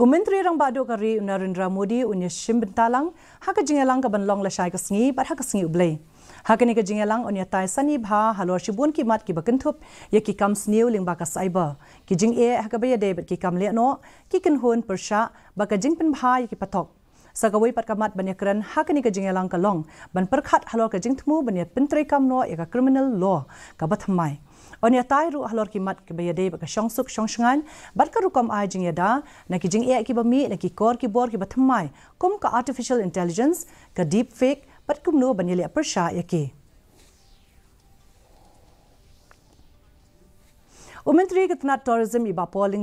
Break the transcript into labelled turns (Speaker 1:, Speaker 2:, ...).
Speaker 1: Umentri rang badu kari Narendra Modi unya shim bentalang haka jingelang kaban long la shai kasngi bar haka sngi uble. Haka ni ka jingelang unya tai sani bha halor shibun ki mat ki bakantup ya ki kam sniu ling baka saiba. Ki jing e haka baya de ki kam liat no ki kin hun persha baka jing pin bha ki patok. Sagawai pat kamat banya keren haka ni ka jingelang ka long ban perkhat halor ka jing temu banya pentri kam no ya ka criminal law ka batamai. mai on ya tai ru halor ki mat ke ba yade ba shong suk bar ka ru kom jing ya da na ki jing e ki ba mi na ki kor ki bor ki ba kum ka artificial intelligence ka deep fake bar kum no ban yele apar sha ya umentri ke tourism iba ba